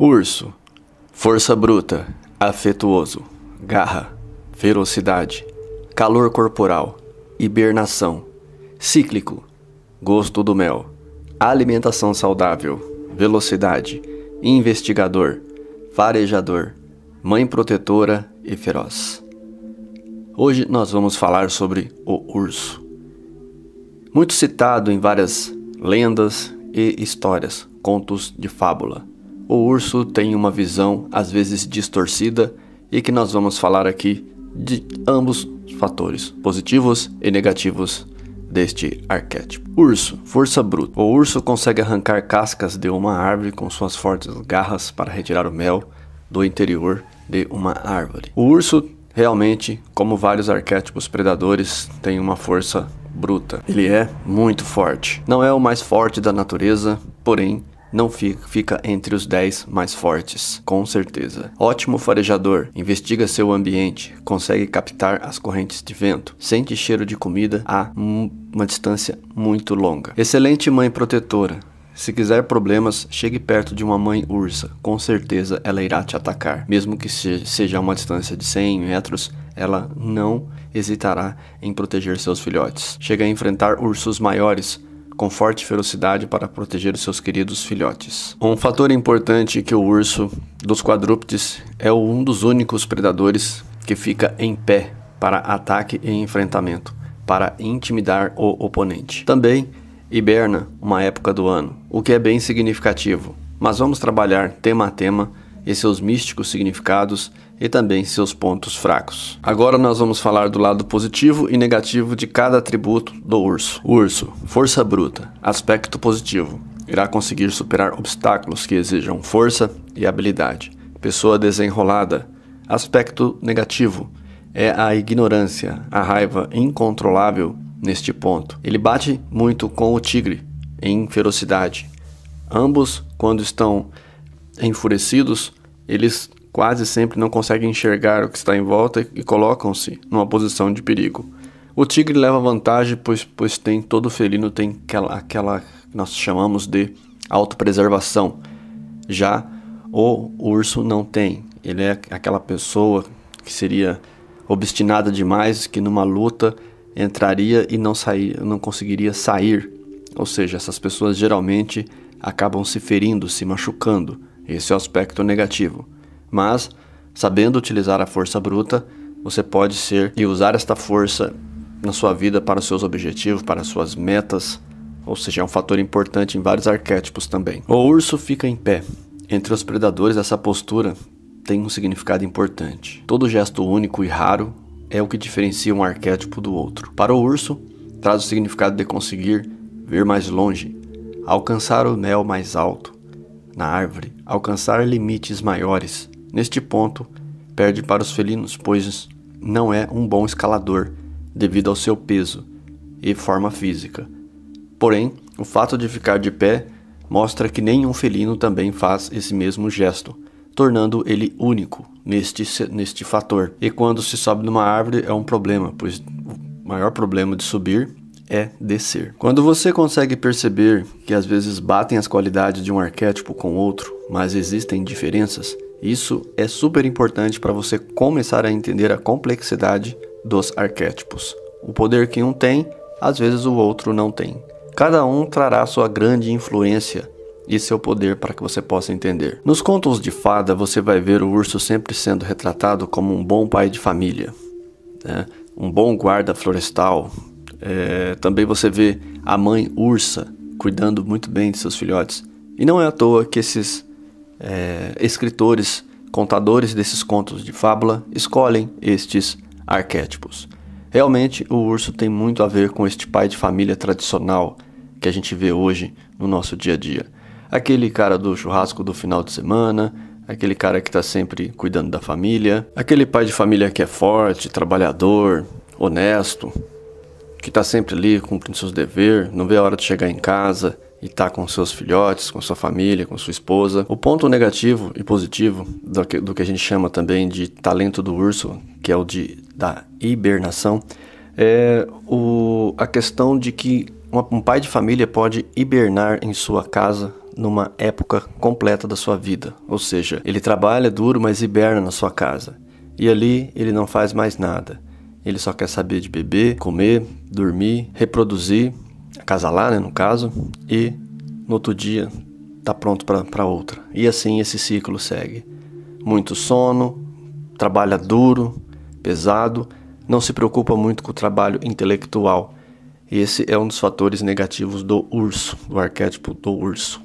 Urso. Força bruta, afetuoso, garra, ferocidade, calor corporal, hibernação, cíclico, gosto do mel, alimentação saudável, velocidade, investigador, farejador, mãe protetora e feroz. Hoje nós vamos falar sobre o urso. Muito citado em várias lendas e histórias, contos de fábula o urso tem uma visão às vezes distorcida e que nós vamos falar aqui de ambos os fatores, positivos e negativos deste arquétipo. Urso, força bruta. O urso consegue arrancar cascas de uma árvore com suas fortes garras para retirar o mel do interior de uma árvore. O urso realmente, como vários arquétipos predadores, tem uma força bruta. Ele é muito forte. Não é o mais forte da natureza, porém não fica, fica entre os 10 mais fortes, com certeza. Ótimo farejador, investiga seu ambiente, consegue captar as correntes de vento, sente cheiro de comida a uma distância muito longa. Excelente mãe protetora. Se quiser problemas, chegue perto de uma mãe ursa, com certeza ela irá te atacar. Mesmo que seja uma distância de 100 metros, ela não hesitará em proteger seus filhotes. Chega a enfrentar ursos maiores, com forte ferocidade para proteger os seus queridos filhotes. Um fator importante é que o urso dos quadrúpedes é um dos únicos predadores que fica em pé para ataque e enfrentamento, para intimidar o oponente. Também hiberna uma época do ano, o que é bem significativo, mas vamos trabalhar tema a tema e seus místicos significados e também seus pontos fracos. Agora nós vamos falar do lado positivo e negativo de cada atributo do urso. Urso, força bruta, aspecto positivo. Irá conseguir superar obstáculos que exijam força e habilidade. Pessoa desenrolada, aspecto negativo. É a ignorância, a raiva incontrolável neste ponto. Ele bate muito com o tigre, em ferocidade. Ambos, quando estão enfurecidos, eles quase sempre não conseguem enxergar o que está em volta e colocam-se numa posição de perigo. O tigre leva vantagem, pois, pois tem todo felino tem aquela, aquela que nós chamamos de autopreservação. Já o urso não tem. Ele é aquela pessoa que seria obstinada demais, que numa luta entraria e não, sair, não conseguiria sair. Ou seja, essas pessoas geralmente acabam se ferindo, se machucando. Esse é o aspecto negativo. Mas, sabendo utilizar a força bruta, você pode ser e usar esta força na sua vida para os seus objetivos, para as suas metas, ou seja, é um fator importante em vários arquétipos também. O urso fica em pé. Entre os predadores, essa postura tem um significado importante. Todo gesto único e raro é o que diferencia um arquétipo do outro. Para o urso, traz o significado de conseguir ver mais longe, alcançar o mel mais alto, na árvore alcançar limites maiores. Neste ponto, perde para os felinos, pois não é um bom escalador devido ao seu peso e forma física. Porém, o fato de ficar de pé mostra que nenhum felino também faz esse mesmo gesto, tornando ele único neste, neste fator. E quando se sobe numa árvore é um problema, pois o maior problema de subir é descer. Quando você consegue perceber que às vezes batem as qualidades de um arquétipo com outro, mas existem diferenças, isso é super importante para você começar a entender a complexidade dos arquétipos. O poder que um tem, às vezes o outro não tem. Cada um trará sua grande influência e seu poder para que você possa entender. Nos contos de fada, você vai ver o urso sempre sendo retratado como um bom pai de família, né? um bom guarda florestal, é, também você vê a mãe ursa cuidando muito bem de seus filhotes. E não é à toa que esses é, escritores, contadores desses contos de fábula, escolhem estes arquétipos. Realmente, o urso tem muito a ver com este pai de família tradicional que a gente vê hoje no nosso dia a dia. Aquele cara do churrasco do final de semana, aquele cara que está sempre cuidando da família, aquele pai de família que é forte, trabalhador, honesto, que está sempre ali cumprindo seus deveres, não vê a hora de chegar em casa e estar tá com seus filhotes, com sua família, com sua esposa. O ponto negativo e positivo do que, do que a gente chama também de talento do urso, que é o de da hibernação, é o, a questão de que uma, um pai de família pode hibernar em sua casa numa época completa da sua vida, ou seja, ele trabalha duro, mas hiberna na sua casa. E ali ele não faz mais nada. Ele só quer saber de beber, comer, dormir, reproduzir, acasalar, né, no caso, e no outro dia tá pronto para outra. E assim esse ciclo segue. Muito sono, trabalha duro, pesado, não se preocupa muito com o trabalho intelectual. Esse é um dos fatores negativos do urso, do arquétipo do urso.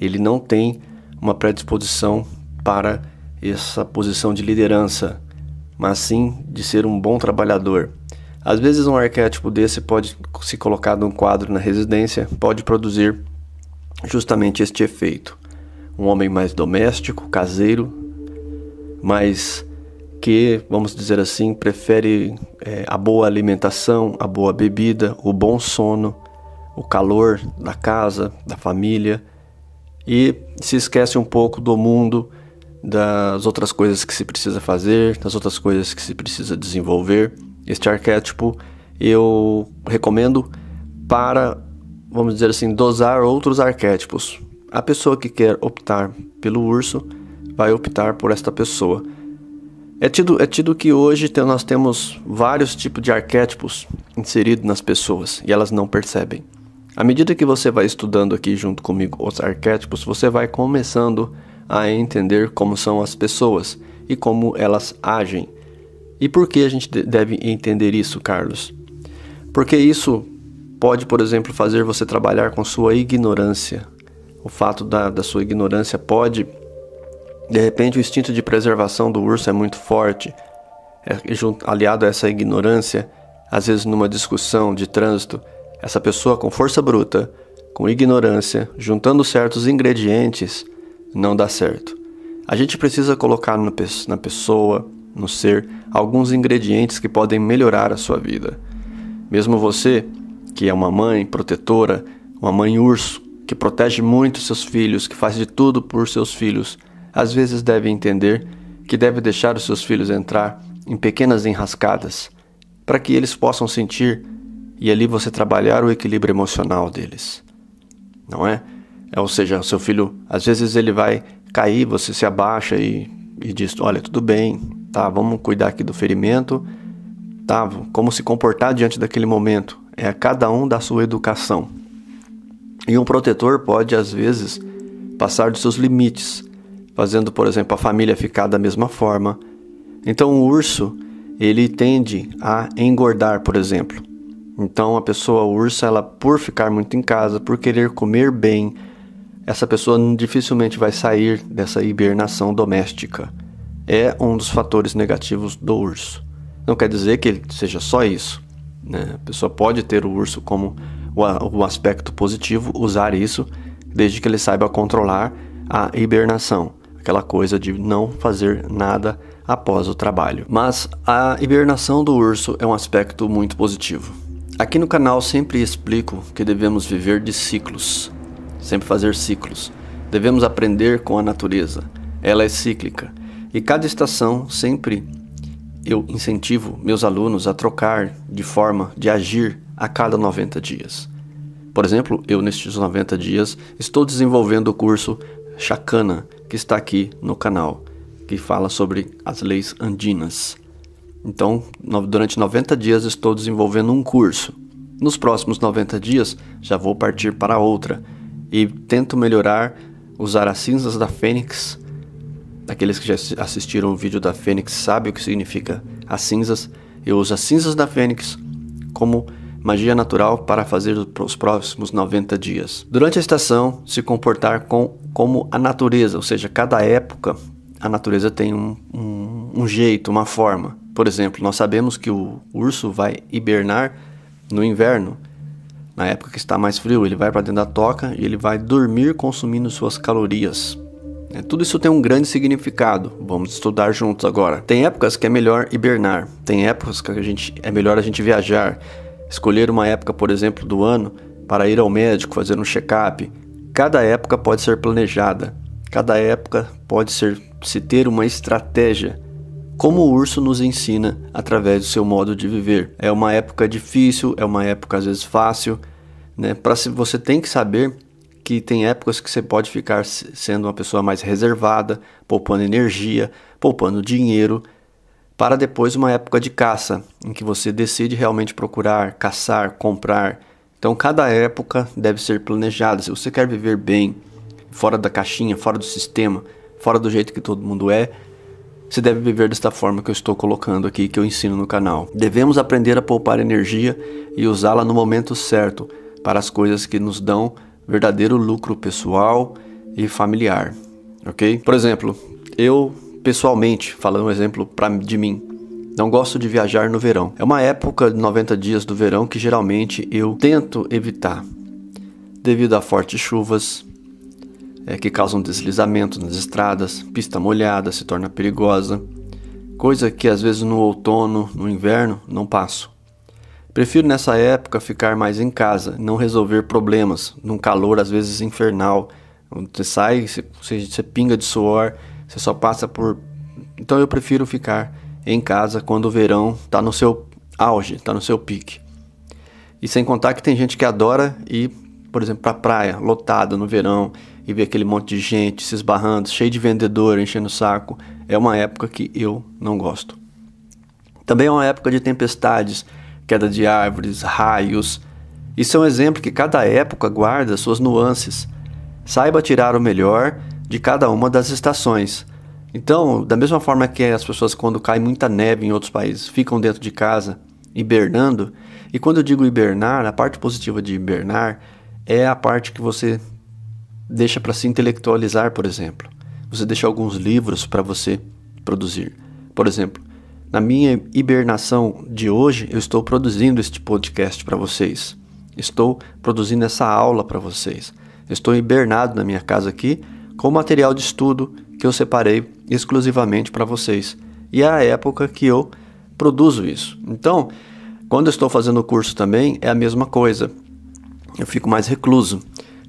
Ele não tem uma predisposição para essa posição de liderança, mas sim de ser um bom trabalhador. Às vezes um arquétipo desse pode se colocar num quadro na residência, pode produzir justamente este efeito. Um homem mais doméstico, caseiro, mas que, vamos dizer assim, prefere é, a boa alimentação, a boa bebida, o bom sono, o calor da casa, da família e se esquece um pouco do mundo, das outras coisas que se precisa fazer, das outras coisas que se precisa desenvolver. Este arquétipo eu recomendo para, vamos dizer assim, dosar outros arquétipos. A pessoa que quer optar pelo urso vai optar por esta pessoa. É tido, é tido que hoje nós temos vários tipos de arquétipos inseridos nas pessoas e elas não percebem. À medida que você vai estudando aqui junto comigo os arquétipos, você vai começando a entender como são as pessoas e como elas agem. E por que a gente deve entender isso, Carlos? Porque isso pode, por exemplo, fazer você trabalhar com sua ignorância. O fato da, da sua ignorância pode. De repente, o instinto de preservação do urso é muito forte. É, junto, aliado a essa ignorância, às vezes numa discussão de trânsito, essa pessoa com força bruta, com ignorância, juntando certos ingredientes, não dá certo. A gente precisa colocar no, na pessoa, no ser, alguns ingredientes que podem melhorar a sua vida. Mesmo você, que é uma mãe protetora, uma mãe urso, que protege muito seus filhos, que faz de tudo por seus filhos, às vezes deve entender que deve deixar os seus filhos entrar em pequenas enrascadas, para que eles possam sentir e ali você trabalhar o equilíbrio emocional deles. Não é? é ou seja, o seu filho, às vezes ele vai cair, você se abaixa e, e diz: Olha, tudo bem, tá? Vamos cuidar aqui do ferimento, tá? Como se comportar diante daquele momento. É a cada um da sua educação. E um protetor pode, às vezes, passar dos seus limites, fazendo, por exemplo, a família ficar da mesma forma. Então, o urso, ele tende a engordar, por exemplo. Então, a pessoa ursa, ela por ficar muito em casa, por querer comer bem, essa pessoa dificilmente vai sair dessa hibernação doméstica é um dos fatores negativos do urso. Não quer dizer que ele seja só isso. Né? A pessoa pode ter o urso como o, aspecto positivo, usar isso desde que ele saiba controlar a hibernação, aquela coisa de não fazer nada após o trabalho. Mas a hibernação do urso é um aspecto muito positivo. Aqui no canal sempre explico que devemos viver de ciclos, sempre fazer ciclos. Devemos aprender com a natureza. Ela é cíclica. E cada estação sempre eu incentivo meus alunos a trocar de forma de agir a cada 90 dias. Por exemplo, eu nestes 90 dias estou desenvolvendo o curso Chacana, que está aqui no canal, que fala sobre as leis andinas. Então, durante 90 dias estou desenvolvendo um curso. Nos próximos 90 dias já vou partir para outra e tento melhorar, usar as cinzas da fênix Aqueles que já assistiram o vídeo da Fênix sabem o que significa as cinzas. Eu uso as cinzas da Fênix como magia natural para fazer os próximos 90 dias. Durante a estação, se comportar com, como a natureza, ou seja, cada época a natureza tem um, um, um jeito, uma forma. Por exemplo, nós sabemos que o urso vai hibernar no inverno, na época que está mais frio, ele vai para dentro da toca e ele vai dormir consumindo suas calorias. É, tudo isso tem um grande significado. Vamos estudar juntos agora. Tem épocas que é melhor hibernar, tem épocas que a gente, é melhor a gente viajar, escolher uma época, por exemplo, do ano para ir ao médico, fazer um check-up. Cada época pode ser planejada, cada época pode ser se ter uma estratégia como o urso nos ensina através do seu modo de viver. É uma época difícil, é uma época às vezes fácil, né? Para você tem que saber que tem épocas que você pode ficar sendo uma pessoa mais reservada, poupando energia, poupando dinheiro, para depois uma época de caça, em que você decide realmente procurar, caçar, comprar. Então, cada época deve ser planejada. Se você quer viver bem, fora da caixinha, fora do sistema, fora do jeito que todo mundo é, você deve viver desta forma que eu estou colocando aqui, que eu ensino no canal. Devemos aprender a poupar energia e usá-la no momento certo para as coisas que nos dão verdadeiro lucro pessoal e familiar, ok? Por exemplo, eu pessoalmente, falando um exemplo pra, de mim, não gosto de viajar no verão. É uma época de 90 dias do verão que geralmente eu tento evitar, devido a fortes chuvas é, que causam deslizamentos nas estradas, pista molhada se torna perigosa, coisa que às vezes no outono, no inverno, não passo. Prefiro nessa época ficar mais em casa, não resolver problemas, num calor às vezes infernal. Você sai, você, você pinga de suor, você só passa por. Então eu prefiro ficar em casa quando o verão está no seu auge, está no seu pique. E sem contar que tem gente que adora ir, por exemplo, para praia, lotada no verão, e ver aquele monte de gente se esbarrando, cheio de vendedor, enchendo o saco. É uma época que eu não gosto. Também é uma época de tempestades queda de árvores, raios, e são exemplo que cada época guarda suas nuances. Saiba tirar o melhor de cada uma das estações. Então, da mesma forma que as pessoas quando cai muita neve em outros países ficam dentro de casa hibernando, e quando eu digo hibernar, a parte positiva de hibernar é a parte que você deixa para se intelectualizar, por exemplo. Você deixa alguns livros para você produzir. Por exemplo, na minha hibernação de hoje, eu estou produzindo este podcast para vocês. Estou produzindo essa aula para vocês. Estou hibernado na minha casa aqui com material de estudo que eu separei exclusivamente para vocês. E é a época que eu produzo isso. Então, quando eu estou fazendo o curso também, é a mesma coisa. Eu fico mais recluso.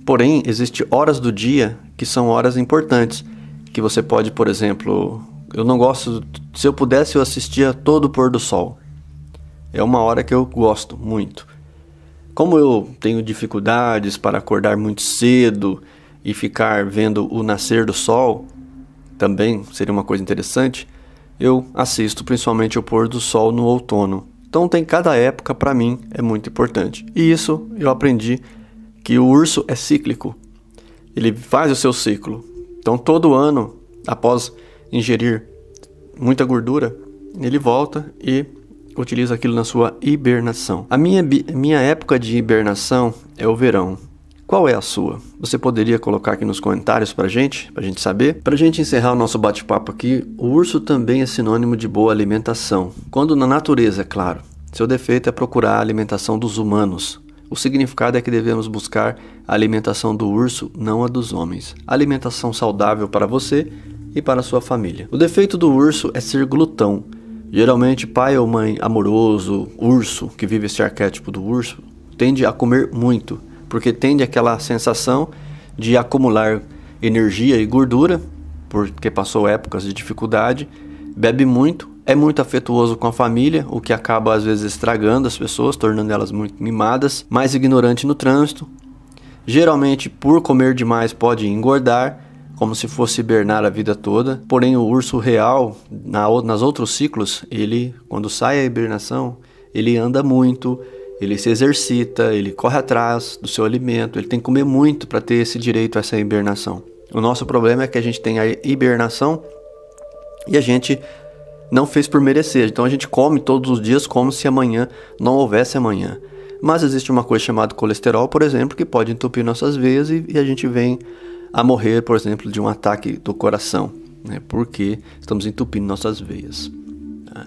Porém, existem horas do dia que são horas importantes, que você pode, por exemplo, eu não gosto. Se eu pudesse, eu assistia todo o pôr do sol. É uma hora que eu gosto muito. Como eu tenho dificuldades para acordar muito cedo e ficar vendo o nascer do sol, também seria uma coisa interessante. Eu assisto principalmente o pôr do sol no outono. Então tem cada época para mim é muito importante. E isso eu aprendi que o urso é cíclico. Ele faz o seu ciclo. Então todo ano, após ingerir muita gordura, ele volta e utiliza aquilo na sua hibernação. A minha, minha época de hibernação é o verão. Qual é a sua? Você poderia colocar aqui nos comentários pra gente, pra gente saber? Pra gente encerrar o nosso bate-papo aqui, o urso também é sinônimo de boa alimentação. Quando na natureza, é claro. Seu defeito é procurar a alimentação dos humanos. O significado é que devemos buscar a alimentação do urso, não a dos homens. A alimentação saudável para você e para sua família. O defeito do urso é ser glutão. Geralmente, pai ou mãe amoroso, urso, que vive esse arquétipo do urso, tende a comer muito, porque tende aquela sensação de acumular energia e gordura, porque passou épocas de dificuldade, bebe muito, é muito afetuoso com a família, o que acaba às vezes estragando as pessoas, tornando elas muito mimadas, mais ignorante no trânsito. Geralmente, por comer demais, pode engordar como se fosse hibernar a vida toda. Porém, o urso real, na, nas outros ciclos, ele, quando sai a hibernação, ele anda muito, ele se exercita, ele corre atrás do seu alimento, ele tem que comer muito para ter esse direito a essa hibernação. O nosso problema é que a gente tem a hibernação e a gente não fez por merecer. Então a gente come todos os dias como se amanhã não houvesse amanhã. Mas existe uma coisa chamada colesterol, por exemplo, que pode entupir nossas veias e, e a gente vem a morrer, por exemplo, de um ataque do coração, né? porque estamos entupindo nossas veias. Tá?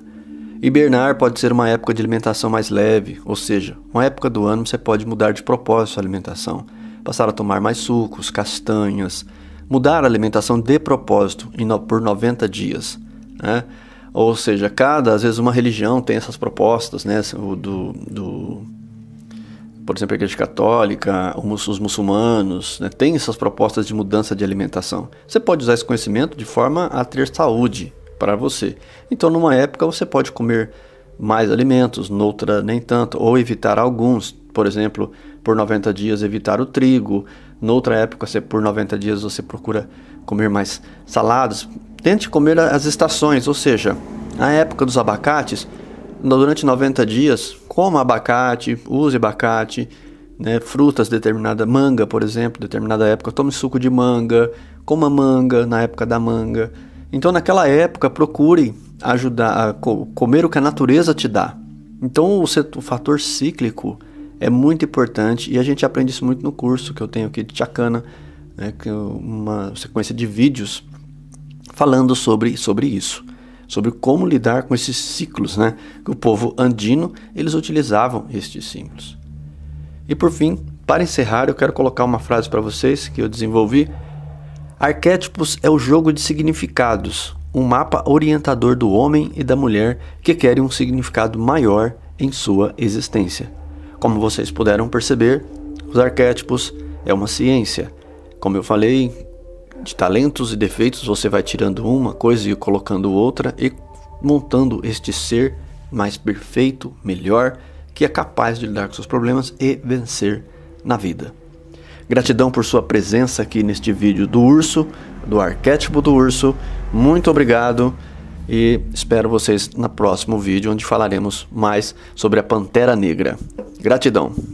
Hibernar pode ser uma época de alimentação mais leve, ou seja, uma época do ano você pode mudar de propósito a alimentação, passar a tomar mais sucos, castanhas, mudar a alimentação de propósito por 90 dias. Né? Ou seja, cada, às vezes, uma religião tem essas propostas, né? O do, do por exemplo, a Igreja Católica, os muçulmanos, né, têm essas propostas de mudança de alimentação. Você pode usar esse conhecimento de forma a ter saúde para você. Então, numa época, você pode comer mais alimentos, noutra nem tanto, ou evitar alguns. Por exemplo, por 90 dias evitar o trigo. Noutra época, você, por 90 dias você procura comer mais saladas. Tente comer as estações, ou seja, a época dos abacates, durante 90 dias coma abacate, use abacate, né? frutas determinada, manga, por exemplo, determinada época, tome suco de manga, coma manga na época da manga. Então, naquela época, procure ajudar a comer o que a natureza te dá. Então, o, o fator cíclico é muito importante e a gente aprende isso muito no curso que eu tenho aqui de Chacana, né? É uma sequência de vídeos falando sobre, sobre isso sobre como lidar com esses ciclos, né? Que o povo andino eles utilizavam estes símbolos. E por fim, para encerrar, eu quero colocar uma frase para vocês que eu desenvolvi. Arquétipos é o jogo de significados, um mapa orientador do homem e da mulher que querem um significado maior em sua existência. Como vocês puderam perceber, os arquétipos é uma ciência. Como eu falei de talentos e defeitos, você vai tirando uma coisa e colocando outra e montando este ser mais perfeito, melhor, que é capaz de lidar com seus problemas e vencer na vida. Gratidão por sua presença aqui neste vídeo do urso, do arquétipo do urso. Muito obrigado e espero vocês no próximo vídeo onde falaremos mais sobre a pantera negra. Gratidão.